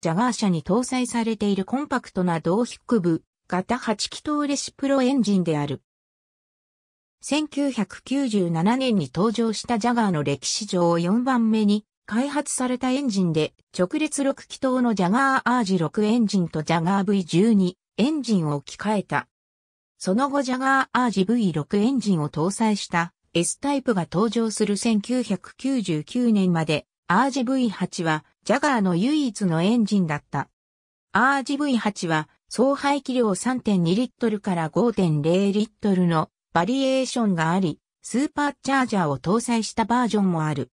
ジャガー車に搭載されているコンパクトな同筆部型8気筒レシプロエンジンである。1997年に登場したジャガーの歴史上4番目に開発されたエンジンで直列6気筒のジャガーアージ6エンジンとジャガー V12 エンジンを置き換えた。その後ジャガーアージ V6 エンジンを搭載した S タイプが登場する1999年までアージ V8 はジャガーの唯一のエンジンだった。RGV8 は総排気量3.2リットルから5.0リットルのバリエーションがあり、スーパーチャージャーを搭載したバージョンもある。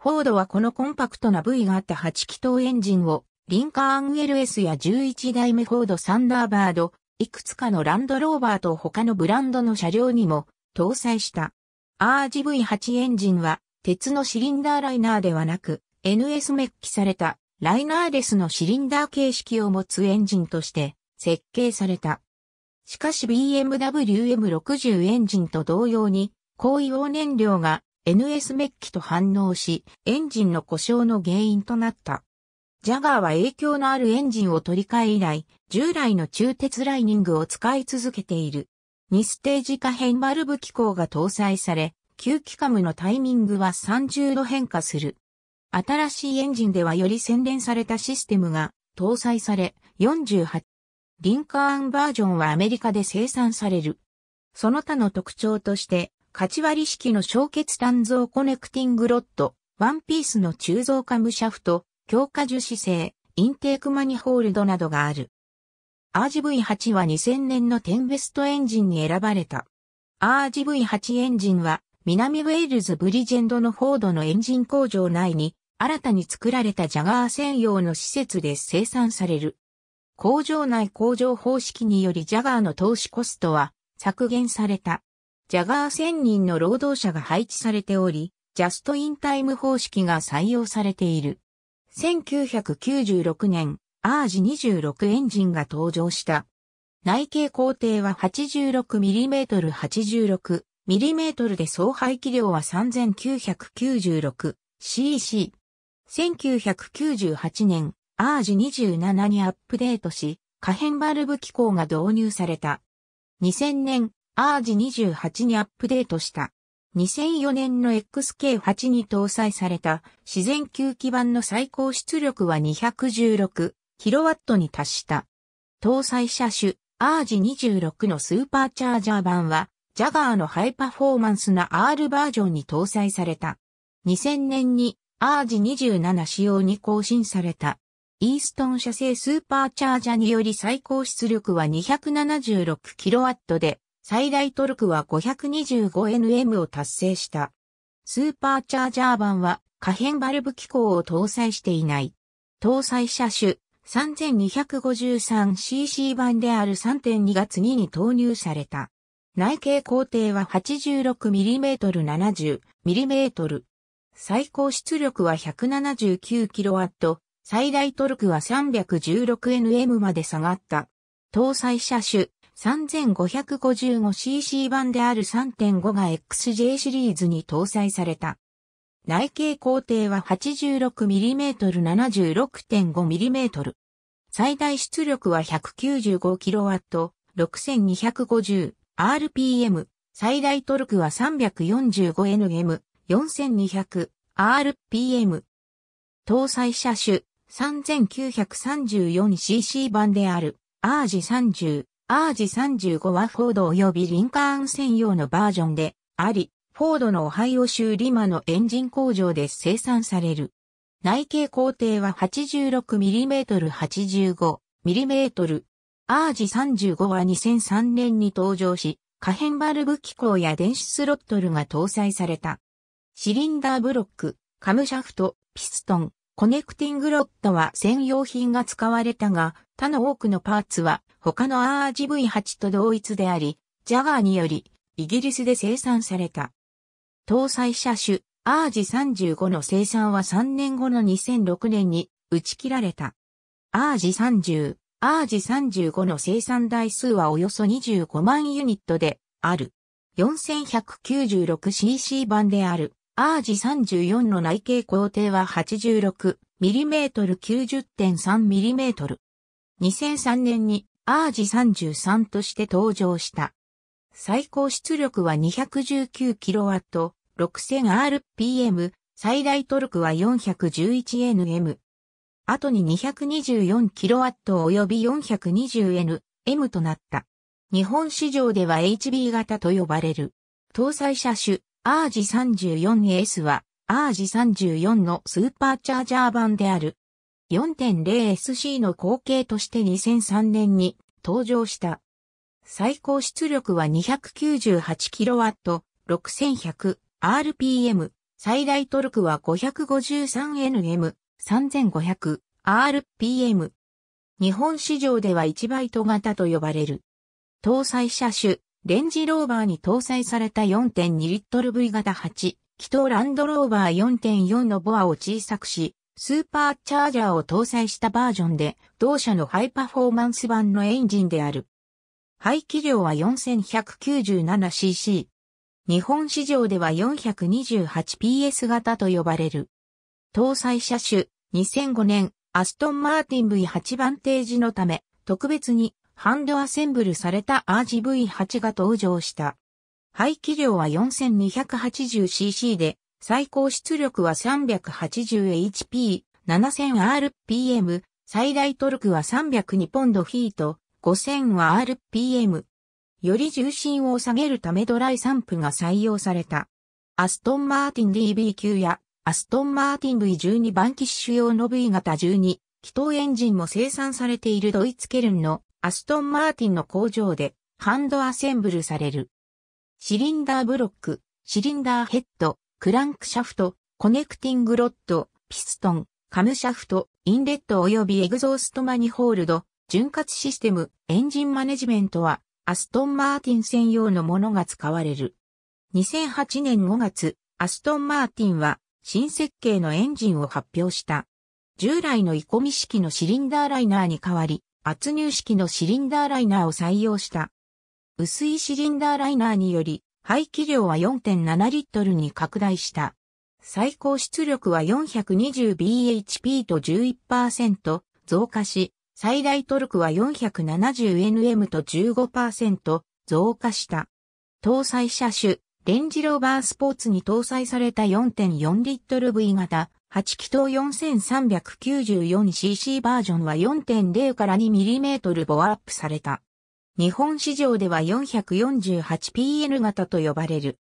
フォードはこのコンパクトな部位があった8気筒エンジンをリンカーン LS や11代目フォードサンダーバード、いくつかのランドローバーと他のブランドの車両にも搭載した。RGV8 エンジンは鉄のシリンダーライナーではなく NS メッキされたライナーレスのシリンダー形式を持つエンジンとして設計された。しかし BMW M60 エンジンと同様に高硫黄燃料が NS メッキと反応し、エンジンの故障の原因となった。ジャガーは影響のあるエンジンを取り替え以来、従来の中鉄ライニングを使い続けている。2ステージ可変バルブ機構が搭載され、吸気カムのタイミングは30度変化する。新しいエンジンではより洗練されたシステムが搭載され、48。リンカーンバージョンはアメリカで生産される。その他の特徴として、勝割式の小結単造コネクティングロッド、ワンピースの鋳造カムシャフト、強化樹脂製、インテークマニホールドなどがある。r g V8 は2000年のテンベストエンジンに選ばれた。r g V8 エンジンは、南ウェールズブリジェンドのフォードのエンジン工場内に新たに作られたジャガー専用の施設で生産される。工場内工場方式によりジャガーの投資コストは削減された。ジャガー1000人の労働者が配置されており、ジャストインタイム方式が採用されている。1996年、アージ26エンジンが登場した。内径工程は 86mm86mm で総排気量は 3996cc。1998年、ARJ27 にアップデートし、可変バルブ機構が導入された。2000年、ARJ28 にアップデートした。2004年の XK8 に搭載された自然吸気版の最高出力は 216kW に達した。搭載車種、ARJ26 のスーパーチャージャー版は、ジャガーのハイパフォーマンスな R バージョンに搭載された。2000年にアージ2 7仕様に更新された。イーストン社製スーパーチャージャにより最高出力は 276kW で、最大トルクは 525Nm を達成した。スーパーチャージャー版は可変バルブ機構を搭載していない。搭載車種 3253cc 版である3.2が次に投入された。内径工程は 86mm70mm 最高出力は 179kW、最大トルクは 316Nm まで下がった。搭載車種 3555cc 版である3.5が XJ シリーズに搭載された。内径工程は 86mm76.5mm。最大出力は 195kW、6250rpm。最大トルクは 345Nm。4200RPM。搭載車種 3934cc 版である r ジ30、r ジ35はフォード及びリンカーン専用のバージョンであり、フォードのオハイオ州リマのエンジン工場で生産される。内径工程は 86mm85mm。アージ35は2003年に登場し、可変バルブ機構や電子スロットルが搭載された。シリンダーブロック、カムシャフト、ピストン、コネクティングロットは専用品が使われたが、他の多くのパーツは他の RGV8 と同一であり、ジャガーによりイギリスで生産された。搭載車種 RG35 の生産は3年後の2006年に打ち切られた。RG30、RG35 の生産台数はおよそ25万ユニットである。4196cc 版である。アージ34の内径工程は 86mm90.3mm。2003年にアージ33として登場した。最高出力は 219kW6000rpm、最大トルクは 411nm。後に 224kW 及び 420nm となった。日本市場では HB 型と呼ばれる。搭載車種アージ 34S は、アージ34のスーパーチャージャー版である。4.0SC の後継として2003年に登場した。最高出力は 298kW6100rpm、最大トルクは 553nm3500rpm。日本市場では1バイト型と呼ばれる。搭載車種レンジローバーに搭載された4.2リットル V 型8、気筒ランドローバー4.4のボアを小さくし、スーパーチャージャーを搭載したバージョンで、同社のハイパフォーマンス版のエンジンである。排気量は 4197cc。日本市場では 428PS 型と呼ばれる。搭載車種、2005年、アストンマーティン V8 番テージのため、特別にハンドアセンブルされた RGV8 が登場した。排気量は 4280cc で、最高出力は 380HP、7000rpm、最大トルクは302ポンドフィート、5000 rpm。より重心を下げるためドライ散布が採用された。アストンマーティン DB 9やアストンマーティン V12 番シュ用の V 型12、気筒エンジンも生産されているドイツケルンのアストンマーティンの工場でハンドアセンブルされる。シリンダーブロック、シリンダーヘッド、クランクシャフト、コネクティングロッド、ピストン、カムシャフト、インレット及びエグゾーストマニホールド、潤滑システム、エンジンマネジメントは、アストンマーティン専用のものが使われる。2008年5月、アストンマーティンは、新設計のエンジンを発表した。従来の鋳込み式のシリンダーライナーに代わり、圧入式のシリンダーライナーを採用した。薄いシリンダーライナーにより、排気量は4.7リットルに拡大した。最高出力は 420bhp と11%増加し、最大トルクは 470nm と15%増加した。搭載車種レンジローバースポーツに搭載された4.4リットル V 型、8気筒 4394cc バージョンは4.0から 2mm ボアアップされた。日本市場では 448PN 型と呼ばれる。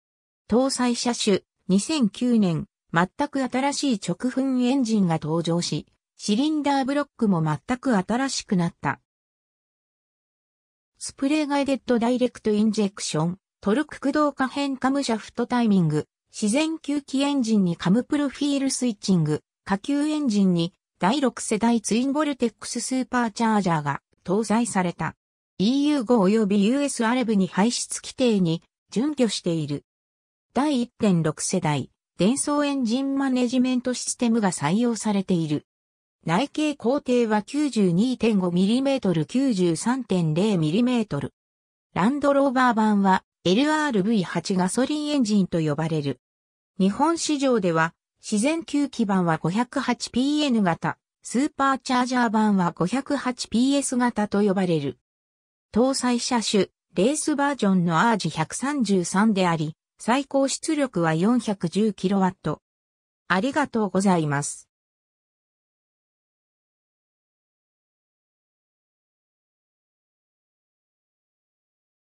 搭載車種、2009年、全く新しい直噴エンジンが登場し、シリンダーブロックも全く新しくなった。スプレーガイデッドダイレクトインジェクション、トルク駆動可変カムシャフトタイミング、自然吸気エンジンにカムプロフィールスイッチング、下級エンジンに第6世代ツインボルテックススーパーチャージャーが搭載された。EU5 及び US アレブに排出規定に準拠している。第1.6世代、電装エンジンマネジメントシステムが採用されている。内径工程は 92.5mm、93.0mm。ランドローバー版は LRV8 ガソリンエンジンと呼ばれる。日本市場では、自然吸気版は 508PN 型、スーパーチャージャー版は 508PS 型と呼ばれる。搭載車種、レースバージョンのアージ133であり、最高出力は 410kW。ありがとうございます。